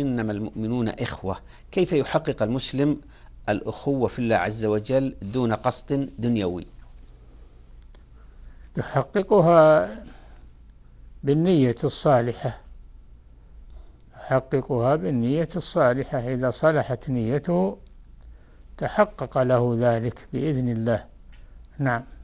إنما المؤمنون إخوة كيف يحقق المسلم الأخوة في الله عز وجل دون قصد دنيوي يحققها بالنية الصالحة يحققها بالنية الصالحة إذا صلحت نيته تحقق له ذلك بإذن الله نعم